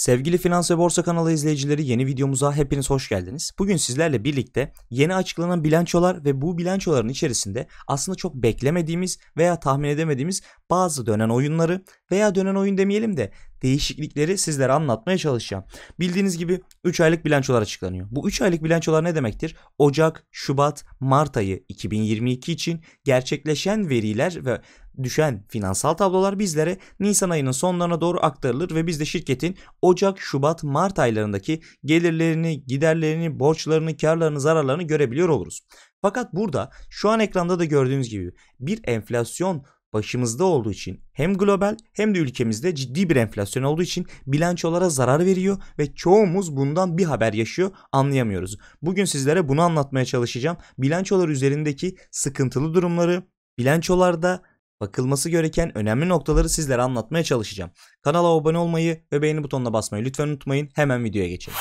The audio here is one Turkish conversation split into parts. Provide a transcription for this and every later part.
Sevgili Finans ve Borsa kanalı izleyicileri yeni videomuza hepiniz hoş geldiniz. Bugün sizlerle birlikte yeni açıklanan bilançolar ve bu bilançoların içerisinde aslında çok beklemediğimiz veya tahmin edemediğimiz bazı dönen oyunları veya dönen oyun demeyelim de değişiklikleri sizlere anlatmaya çalışacağım. Bildiğiniz gibi 3 aylık bilançolar açıklanıyor. Bu 3 aylık bilançolar ne demektir? Ocak, Şubat, Mart ayı 2022 için gerçekleşen veriler ve düşen finansal tablolar bizlere Nisan ayının sonlarına doğru aktarılır ve biz de şirketin Ocak, Şubat, Mart aylarındaki gelirlerini, giderlerini, borçlarını, karlarını, zararlarını görebiliyor oluruz. Fakat burada şu an ekranda da gördüğünüz gibi bir enflasyon başımızda olduğu için hem global hem de ülkemizde ciddi bir enflasyon olduğu için bilançolara zarar veriyor ve çoğumuz bundan bir haber yaşıyor anlayamıyoruz. Bugün sizlere bunu anlatmaya çalışacağım. Bilançolar üzerindeki sıkıntılı durumları, bilançolarda bakılması gereken önemli noktaları sizlere anlatmaya çalışacağım. Kanala abone olmayı ve beğeni butonuna basmayı lütfen unutmayın. Hemen videoya geçelim.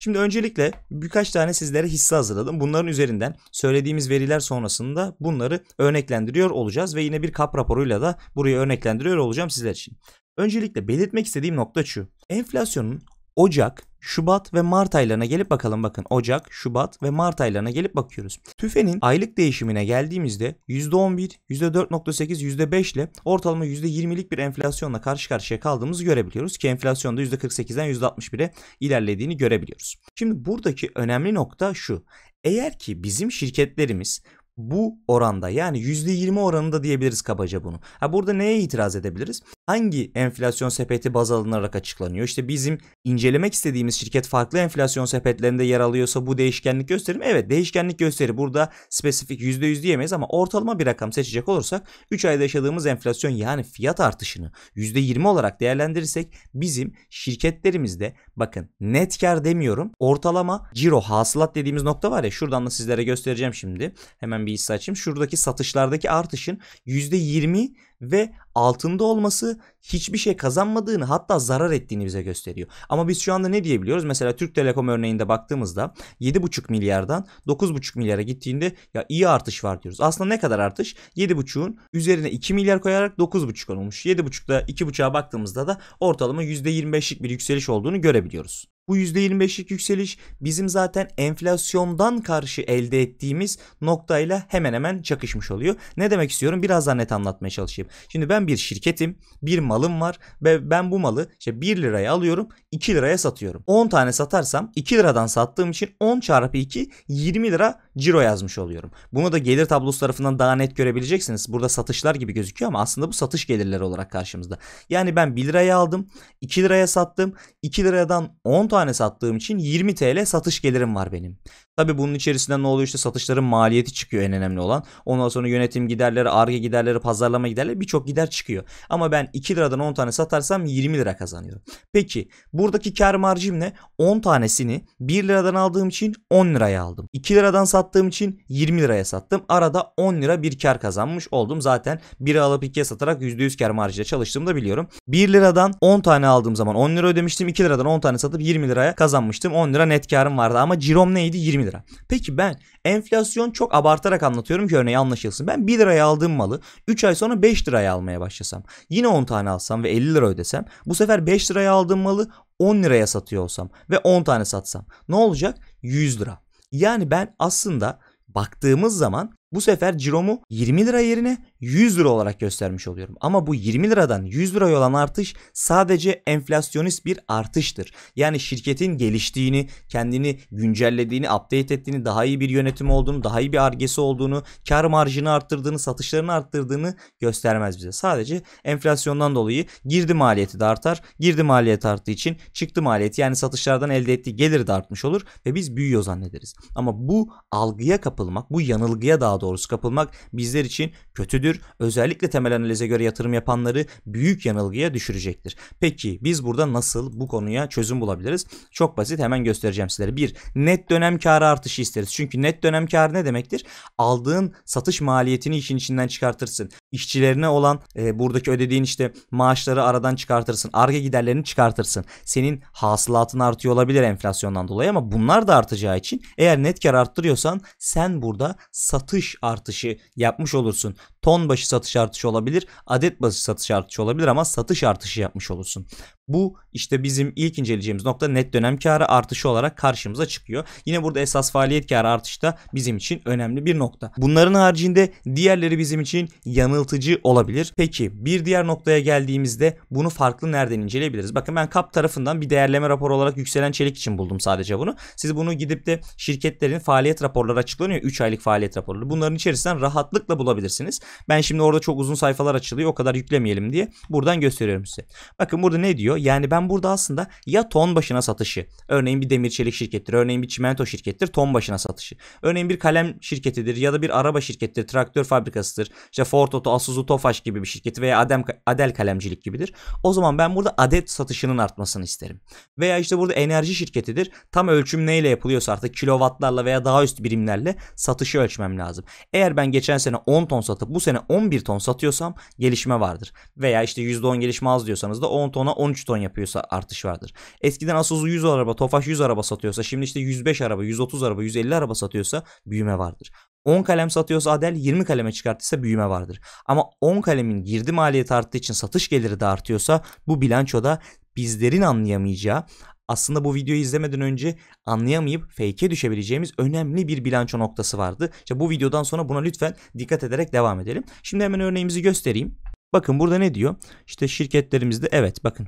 Şimdi öncelikle birkaç tane sizlere hisse hazırladım. Bunların üzerinden söylediğimiz veriler sonrasında bunları örneklendiriyor olacağız ve yine bir kap raporuyla da burayı örneklendiriyor olacağım sizler için. Öncelikle belirtmek istediğim nokta şu. Enflasyonun Ocak Şubat ve Mart aylarına gelip bakalım bakın Ocak, Şubat ve Mart aylarına gelip bakıyoruz. TÜFE'nin aylık değişimine geldiğimizde %11, %4.8, %5 ile ortalama %20'lik bir enflasyonla karşı karşıya kaldığımızı görebiliyoruz ki enflasyonda %48'den %61'e ilerlediğini görebiliyoruz. Şimdi buradaki önemli nokta şu. Eğer ki bizim şirketlerimiz bu oranda yani %20 oranında diyebiliriz kabaca bunu. Ha burada neye itiraz edebiliriz? hangi enflasyon sepeti baz alınarak açıklanıyor? İşte bizim incelemek istediğimiz şirket farklı enflasyon sepetlerinde yer alıyorsa bu değişkenlik gösterir mi? Evet değişkenlik gösterir. Burada spesifik %100 diyemeyiz ama ortalama bir rakam seçecek olursak 3 ayda yaşadığımız enflasyon yani fiyat artışını %20 olarak değerlendirirsek bizim şirketlerimizde bakın net kar demiyorum ortalama ciro hasılat dediğimiz nokta var ya şuradan da sizlere göstereceğim şimdi. Hemen bir hisse açayım. Şuradaki satışlardaki artışın %20 ve altında olması hiçbir şey kazanmadığını hatta zarar ettiğini bize gösteriyor. Ama biz şu anda ne diyebiliyoruz? Mesela Türk Telekom örneğinde baktığımızda 7,5 milyardan 9,5 milyara gittiğinde ya iyi artış var diyoruz. Aslında ne kadar artış? 7,5'un üzerine 2 milyar koyarak 9,5 olmuş. 7,5'da 2,5'a baktığımızda da ortalama %25'lik bir yükseliş olduğunu görebiliyoruz. Bu %25'lik yükseliş bizim zaten enflasyondan karşı elde ettiğimiz noktayla hemen hemen çakışmış oluyor. Ne demek istiyorum? Biraz daha net anlatmaya çalışayım. Şimdi ben bir şirketim, bir malım var ve ben bu malı işte 1 liraya alıyorum, 2 liraya satıyorum. 10 tane satarsam 2 liradan sattığım için 10 çarpı 2 20 lira ciro yazmış oluyorum. Bunu da gelir tablosu tarafından daha net görebileceksiniz. Burada satışlar gibi gözüküyor ama aslında bu satış gelirleri olarak karşımızda. Yani ben 1 liraya aldım, 2 liraya sattım, 2 liradan 10 tane tane sattığım için 20 TL satış gelirim var benim. Tabi bunun içerisinde ne oluyor işte satışların maliyeti çıkıyor en önemli olan. Ondan sonra yönetim giderleri, arge giderleri, pazarlama giderleri birçok gider çıkıyor. Ama ben 2 liradan 10 tane satarsam 20 lira kazanıyorum. Peki buradaki kar marjim ne? 10 tanesini 1 liradan aldığım için 10 liraya aldım. 2 liradan sattığım için 20 liraya sattım. Arada 10 lira bir kar kazanmış oldum. Zaten 1'i alıp 2'ye satarak %100 kar marjıyla çalıştığımı da biliyorum. 1 liradan 10 tane aldığım zaman 10 lira ödemiştim. 2 liradan 10 tane satıp 20 liraya kazanmıştım. 10 lira net karım vardı ama cirom neydi? 20 lira lira. Peki ben enflasyon çok abartarak anlatıyorum ki örneği anlaşılsın. Ben 1 liraya aldığım malı 3 ay sonra 5 liraya almaya başlasam. Yine 10 tane alsam ve 50 lira ödesem. Bu sefer 5 liraya aldığım malı 10 liraya satıyor olsam ve 10 tane satsam. Ne olacak? 100 lira. Yani ben aslında baktığımız zaman bu sefer ciromu 20 lira yerine 100 lira olarak göstermiş oluyorum. Ama bu 20 liradan 100 liraya olan artış sadece enflasyonist bir artıştır. Yani şirketin geliştiğini, kendini güncellediğini, update ettiğini, daha iyi bir yönetim olduğunu, daha iyi bir argesi olduğunu, kar marjını arttırdığını, satışlarını arttırdığını göstermez bize. Sadece enflasyondan dolayı girdi maliyeti de artar. Girdi maliyeti arttığı için çıktı maliyeti yani satışlardan elde ettiği gelir de artmış olur ve biz büyüyor zannederiz. Ama bu algıya kapılmak, bu yanılgıya dağılmak doğrusu kapılmak bizler için kötüdür. Özellikle temel analize göre yatırım yapanları büyük yanılgıya düşürecektir. Peki biz burada nasıl bu konuya çözüm bulabiliriz? Çok basit hemen göstereceğim sizlere. Bir net dönem karı artışı isteriz. Çünkü net dönem karı ne demektir? Aldığın satış maliyetini işin içinden çıkartırsın işçilerine olan e, buradaki ödediğin işte maaşları aradan çıkartırsın. Arge giderlerini çıkartırsın. Senin hasılatın artıyor olabilir enflasyondan dolayı ama bunlar da artacağı için eğer net kar arttırıyorsan sen burada satış artışı yapmış olursun. Ton başı satış artışı olabilir, adet başı satış artışı olabilir ama satış artışı yapmış olursun. Bu işte bizim ilk inceleyeceğimiz nokta net dönem karı artışı olarak karşımıza çıkıyor. Yine burada esas faaliyet karı artışı da bizim için önemli bir nokta. Bunların haricinde diğerleri bizim için yanı yanıltıcı olabilir. Peki bir diğer noktaya geldiğimizde bunu farklı nereden inceleyebiliriz? Bakın ben kap tarafından bir değerleme raporu olarak yükselen çelik için buldum sadece bunu. Siz bunu gidip de şirketlerin faaliyet raporları açıklanıyor. 3 aylık faaliyet raporları. Bunların içerisinden rahatlıkla bulabilirsiniz. Ben şimdi orada çok uzun sayfalar açılıyor. O kadar yüklemeyelim diye buradan gösteriyorum size. Bakın burada ne diyor? Yani ben burada aslında ya ton başına satışı. Örneğin bir demir çelik şirkettir. Örneğin bir çimento şirkettir. Ton başına satışı. Örneğin bir kalem şirketidir ya da bir araba şirkettir, Traktör fabrikasıdır. İşte Ford Oto da Asuzu Tofaş gibi bir şirketi veya Adem, Adel kalemcilik gibidir. O zaman ben burada adet satışının artmasını isterim. Veya işte burada enerji şirketidir. Tam ölçüm neyle yapılıyorsa artık kilovatlarla veya daha üst birimlerle satışı ölçmem lazım. Eğer ben geçen sene 10 ton satıp bu sene 11 ton satıyorsam gelişme vardır. Veya işte %10 gelişme az diyorsanız da 10 tona 13 ton yapıyorsa artış vardır. Eskiden Asuzu 100 araba, Tofaş 100 araba satıyorsa şimdi işte 105 araba, 130 araba, 150 araba satıyorsa büyüme vardır. 10 kalem satıyorsa Adel 20 kaleme çıkarttıysa büyüme vardır. Ama 10 kalemin girdi maliyeti arttığı için satış geliri de artıyorsa bu bilançoda bizlerin anlayamayacağı aslında bu videoyu izlemeden önce anlayamayıp fake'e düşebileceğimiz önemli bir bilanço noktası vardı. İşte bu videodan sonra buna lütfen dikkat ederek devam edelim. Şimdi hemen örneğimizi göstereyim. Bakın burada ne diyor? İşte şirketlerimizde evet bakın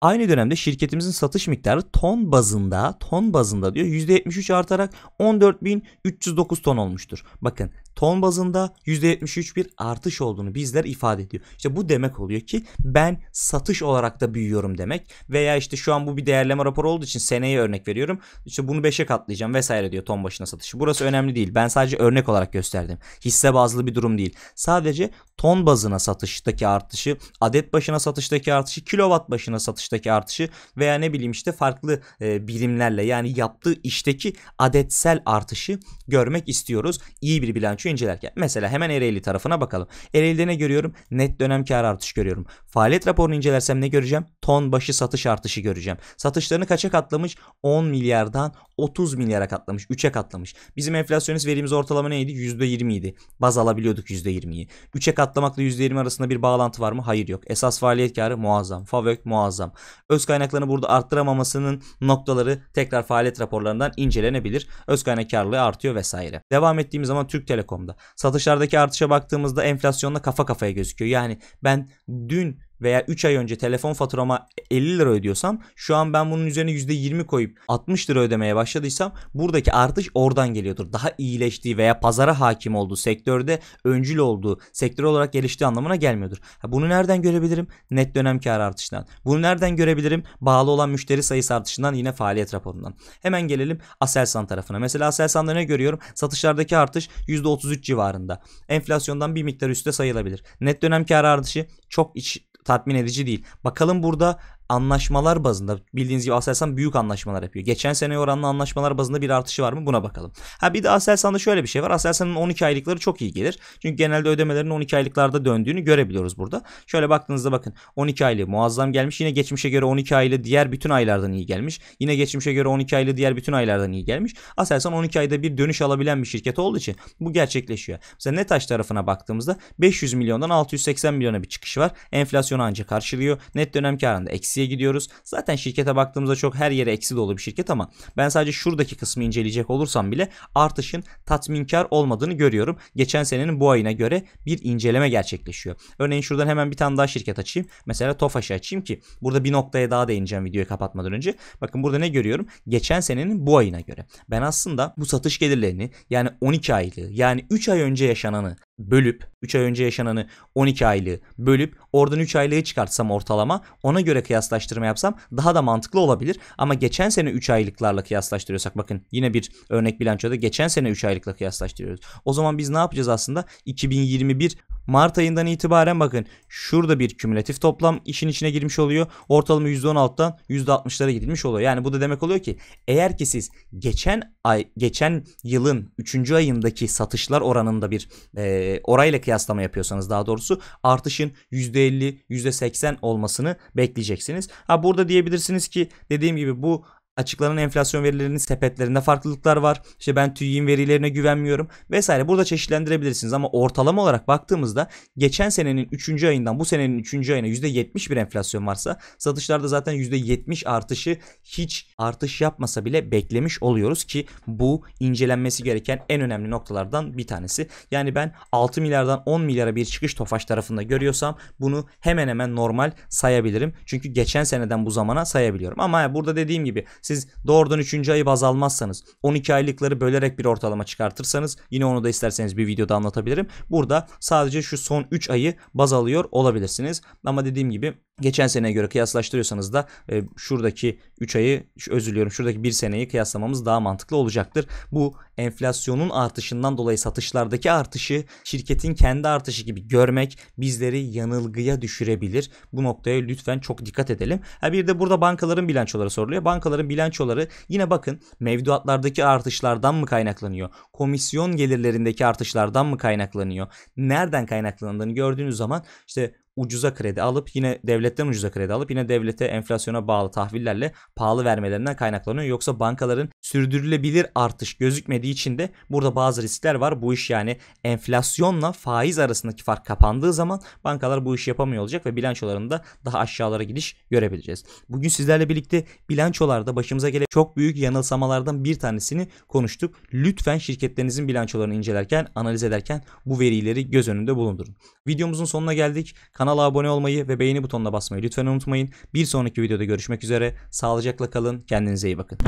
Aynı dönemde şirketimizin satış miktarı ton bazında, ton bazında diyor %73 artarak 14.309 ton olmuştur. Bakın ton bazında %73 bir artış olduğunu bizler ifade ediyor. İşte bu demek oluyor ki ben satış olarak da büyüyorum demek veya işte şu an bu bir değerleme raporu olduğu için seneye örnek veriyorum. İşte bunu 5'e katlayacağım vesaire diyor ton başına satışı. Burası önemli değil. Ben sadece örnek olarak gösterdim. Hisse bazlı bir durum değil. Sadece ton bazına satıştaki artışı, adet başına satıştaki artışı, kilowatt başına satıştaki artışı veya ne bileyim işte farklı e, birimlerle yani yaptığı işteki adetsel artışı görmek istiyoruz. İyi bir bilanço incelerken. Mesela hemen Ereğli tarafına bakalım. Ereğli'de ne görüyorum? Net dönem kar artış görüyorum. Faaliyet raporunu incelersem ne göreceğim? Ton başı satış artışı göreceğim. Satışlarını kaça katlamış? 10 milyardan 30 milyara katlamış. 3'e katlamış. Bizim enflasyonist verimiz ortalama neydi? %20 idi. Baz alabiliyorduk %20'yi. 3'e katlamış atlamakla %20 arasında bir bağlantı var mı? Hayır yok. Esas faaliyet karı muazzam. FAVÖK muazzam. Öz kaynaklarını burada arttıramamasının noktaları tekrar faaliyet raporlarından incelenebilir. Öz kaynak karlılığı artıyor vesaire. Devam ettiğimiz zaman Türk Telekom'da satışlardaki artışa baktığımızda enflasyonla kafa kafaya gözüküyor. Yani ben dün veya 3 ay önce telefon faturama 50 lira ödüyorsam şu an ben bunun üzerine %20 koyup 60 lira ödemeye başladıysam buradaki artış oradan geliyordur. Daha iyileştiği veya pazara hakim olduğu sektörde öncül olduğu sektör olarak geliştiği anlamına gelmiyordur. Bunu nereden görebilirim? Net dönem kar artışından. Bunu nereden görebilirim? Bağlı olan müşteri sayısı artışından yine faaliyet raporundan. Hemen gelelim Aselsan tarafına. Mesela Aselsan'da ne görüyorum? Satışlardaki artış %33 civarında. Enflasyondan bir miktar üstte sayılabilir. Net dönem kar artışı çok iç tatmin edici değil. Bakalım burada anlaşmalar bazında bildiğiniz gibi Aselsan büyük anlaşmalar yapıyor. Geçen sene oranla anlaşmalar bazında bir artışı var mı buna bakalım. Ha bir de Aselsan'da şöyle bir şey var. Aselsan'ın 12 aylıkları çok iyi gelir. Çünkü genelde ödemelerin 12 aylıklarda döndüğünü görebiliyoruz burada. Şöyle baktığınızda bakın 12 aylığı muazzam gelmiş. Yine geçmişe göre 12 aylığı diğer bütün aylardan iyi gelmiş. Yine geçmişe göre 12 aylığı diğer bütün aylardan iyi gelmiş. Aselsan 12 ayda bir dönüş alabilen bir şirket olduğu için bu gerçekleşiyor. Mesela Netaş tarafına baktığımızda 500 milyondan 680 milyona bir çıkış var. Enflasyonu ancak karşılıyor. Net dönem karında eksi eksiye gidiyoruz. Zaten şirkete baktığımızda çok her yere eksi dolu bir şirket ama ben sadece şuradaki kısmı inceleyecek olursam bile artışın tatminkar olmadığını görüyorum. Geçen senenin bu ayına göre bir inceleme gerçekleşiyor. Örneğin şuradan hemen bir tane daha şirket açayım. Mesela Tofaş'ı açayım ki burada bir noktaya daha değineceğim videoyu kapatmadan önce. Bakın burada ne görüyorum? Geçen senenin bu ayına göre. Ben aslında bu satış gelirlerini yani 12 aylığı yani 3 ay önce yaşananı bölüp 3 ay önce yaşananı 12 aylığı bölüp oradan 3 aylığı çıkartsam ortalama ona göre kıyaslaştırma yapsam daha da mantıklı olabilir. Ama geçen sene 3 aylıklarla kıyaslaştırıyorsak bakın yine bir örnek bilançoda geçen sene 3 aylıkla kıyaslaştırıyoruz. O zaman biz ne yapacağız aslında 2021 Mart ayından itibaren bakın şurada bir kümülatif toplam işin içine girmiş oluyor. Ortalama %16'dan %60'lara gidilmiş oluyor. Yani bu da demek oluyor ki eğer ki siz geçen ay geçen yılın 3. ayındaki satışlar oranında bir e, orayla kıyaslama yapıyorsanız daha doğrusu artışın %50 %80 olmasını bekleyeceksiniz. Ha burada diyebilirsiniz ki dediğim gibi bu Açıklanan enflasyon verilerinin sepetlerinde farklılıklar var. İşte ben TÜİ'nin verilerine güvenmiyorum vesaire. Burada çeşitlendirebilirsiniz ama ortalama olarak baktığımızda geçen senenin 3. ayından bu senenin 3. ayına %70 bir enflasyon varsa satışlarda zaten %70 artışı hiç artış yapmasa bile beklemiş oluyoruz ki bu incelenmesi gereken en önemli noktalardan bir tanesi. Yani ben 6 milyardan 10 milyara bir çıkış Tofaş tarafında görüyorsam bunu hemen hemen normal sayabilirim. Çünkü geçen seneden bu zamana sayabiliyorum. Ama burada dediğim gibi siz doğrudan 3. ayı baz almazsanız 12 aylıkları bölerek bir ortalama çıkartırsanız yine onu da isterseniz bir videoda anlatabilirim. Burada sadece şu son 3 ayı baz alıyor olabilirsiniz. Ama dediğim gibi Geçen seneye göre kıyaslaştırıyorsanız da e, şuradaki 3 ayı özür diliyorum şuradaki 1 seneyi kıyaslamamız daha mantıklı olacaktır. Bu enflasyonun artışından dolayı satışlardaki artışı şirketin kendi artışı gibi görmek bizleri yanılgıya düşürebilir. Bu noktaya lütfen çok dikkat edelim. Ha bir de burada bankaların bilançoları soruluyor. Bankaların bilançoları yine bakın mevduatlardaki artışlardan mı kaynaklanıyor? Komisyon gelirlerindeki artışlardan mı kaynaklanıyor? Nereden kaynaklandığını gördüğünüz zaman işte ucuza kredi alıp yine devletten ucuza kredi alıp yine devlete enflasyona bağlı tahvillerle pahalı vermelerinden kaynaklanıyor. Yoksa bankaların sürdürülebilir artış gözükmediği için de burada bazı riskler var. Bu iş yani enflasyonla faiz arasındaki fark kapandığı zaman bankalar bu işi yapamıyor olacak ve bilançolarında daha aşağılara gidiş görebileceğiz. Bugün sizlerle birlikte bilançolarda başımıza gelen çok büyük yanılsamalardan bir tanesini konuştuk. Lütfen şirketlerinizin bilançolarını incelerken, analiz ederken bu verileri göz önünde bulundurun. Videomuzun sonuna geldik. Kanal Kanala abone olmayı ve beğeni butonuna basmayı lütfen unutmayın. Bir sonraki videoda görüşmek üzere. Sağlıcakla kalın. Kendinize iyi bakın.